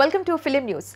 welcome to film news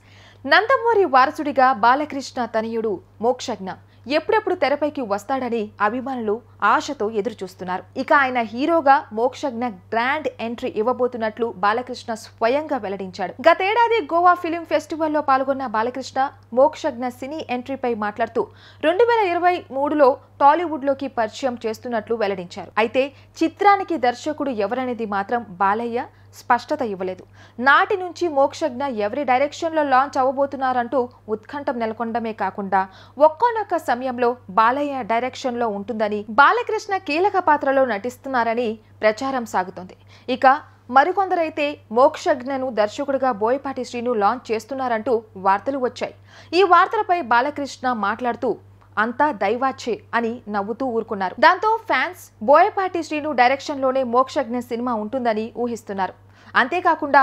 Nandamuri వారసుడిగా బాలకృష్ణ తనయుడు మోక్షజ్ఞ ఎప్పుడెప్పుడు తెరపైకి వస్తాడని అభిమానులు ఆశతో ఎదురుచూస్తున్నారు ఇక ఆయన హీరోగా మోక్షజ్ఞ గ్రాండ్ ఎంట్రీ ఇవ్వబోతున్నట్లు బాలకృష్ణ స్వయంగా వెల్లడించాడు గతేడాది గోవా ఫిలిం ఫెస్టివల్లో పాల్గొన్న బాలకృష్ణ మోక్షజ్ఞ సినీ ఎంట్రీపై మాట్లాడుతూ రెండు వేల ఇరవై మూడులో టాలీవుడ్లోకి పరిచయం చేస్తున్నట్లు వెల్లడించారు అయితే చిత్రానికి దర్శకుడు ఎవరనేది మాత్రం బాలయ్య స్పష్టత ఇవ్వలేదు నాటి నుంచి మోక్షజ్ఞ ఎవరి డైరెక్షన్లో లాంచ్ అవ్వబోతున్నారంటూ ఉత్కంఠం నెలకొండమే కాకుండా ఒక్కొనొక్క సమయంలో బాలయ్య డైరెక్షన్లో ఉంటుందని బాలకృష్ణ కీలక పాత్రలో నటిస్తున్నారని ప్రచారం సాగుతోంది ఇక మరికొందరైతే మోక్షజ్ఞను దర్శకుడిగా బోయపాటి శ్రీను లాంచ్ చేస్తున్నారంటూ వార్తలు వచ్చాయి ఈ వార్తలపై బాలకృష్ణ మాట్లాడుతూ అంతా దైవాచే అని నవ్వుతూ ఊరుకున్నారు దాంతో ఫ్యాన్స్ బోయపాటి శ్రీను డైరెక్షన్లోనే మోక్షజ్ఞ సినిమా ఉంటుందని ఊహిస్తున్నారు అంతేకాకుండా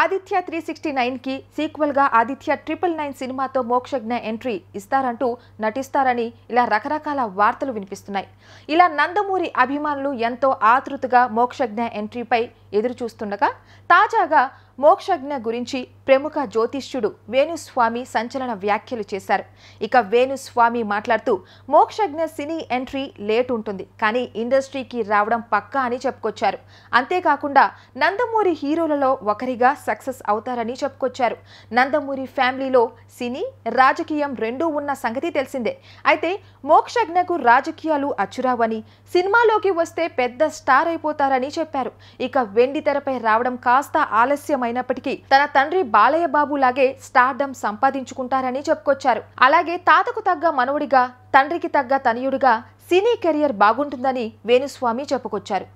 ఆదిత్య త్రీ సిక్స్టీ నైన్కి సీక్వెల్గా ఆదిత్య ట్రిపుల్ నైన్ సినిమాతో మోక్షజ్ఞ ఎంట్రీ ఇస్తారంటూ నటిస్తారని ఇలా రకరకాల వార్తలు వినిపిస్తున్నాయి ఇలా నందమూరి అభిమానులు ఎంతో ఆతృతగా మోక్షజ్ఞ ఎంట్రీపై ఎదురు చూస్తుండగా తాజాగా మోక్షజ్ఞ గురించి ప్రముఖ జ్యోతిష్యుడు వేణుస్వామి సంచలన వ్యాఖ్యలు చేశారు ఇక వేణుస్వామి మాట్లాడుతూ మోక్షజ్ఞ సినీ ఎంట్రీ లేట్ ఉంటుంది కానీ ఇండస్ట్రీకి రావడం పక్కా అని చెప్పుకొచ్చారు అంతేకాకుండా నందమూరి హీరోలలో ఒకరిగా సక్సెస్ అవుతారని చెప్పుకొచ్చారు నందమూరి ఫ్యామిలీలో సినీ రాజకీయం రెండూ ఉన్న సంగతి తెలిసిందే అయితే మోక్షజ్ఞకు రాజకీయాలు అచ్చురావని సినిమాలోకి వస్తే పెద్ద స్టార్ అయిపోతారని చెప్పారు ఇక వెండి తెరపై రావడం కాస్త ఆలస్యమైనప్పటికీ తన తండ్రి బాలయ్య బాబులాగే స్టార్డమ్ సంపాదించుకుంటారని చెప్పుకొచ్చారు అలాగే తాతకు తగ్గ మనవుడిగా తండ్రికి తగ్గ తనయుడిగా సినీ కెరియర్ బాగుంటుందని వేణుస్వామి చెప్పుకొచ్చారు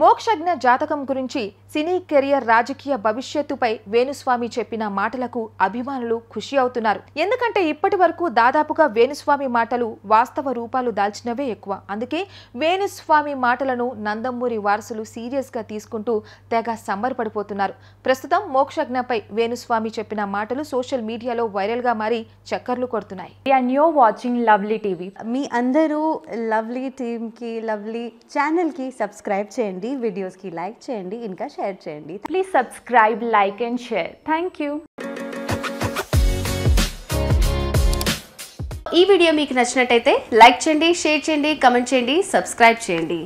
మోక్షజ్ఞ జాతకం గురించి సినీ కెరియర్ రాజకీయ భవిష్యత్తుపై వేణుస్వామి చెప్పిన మాటలకు అభిమానులు ఖుషి అవుతున్నారు ఎందుకంటే ఇప్పటి వరకు దాదాపుగా వేణుస్వామి మాటలు వాస్తవ రూపాలు దాల్చినవే ఎక్కువ అందుకే వేణుస్వామి మాటలను నందమూరి వారసులు సీరియస్గా తీసుకుంటూ తెగ సమ్మర్పడిపోతున్నారు ప్రస్తుతం మోక్షజ్ఞపై వేణుస్వామి చెప్పిన మాటలు సోషల్ మీడియాలో వైరల్గా మారి చక్కర్లు కొడుతున్నాయి వాచింగ్ లవ్లీ టీవీ మీ అందరూ లవ్లీ కి లవ్లీ కి సబ్స్క్రైబ్ చేయండి చేయండి వీడియోస్కి లైక్ చేయండి ఇంకా షేర్ చేయండి please subscribe like and share thank you ఈ వీడియో మీకు నచ్చినట్టయితే లైక్ చేయండి షేర్ చేయండి కమెంట్ చేయండి సబ్స్క్రైబ్ చేయండి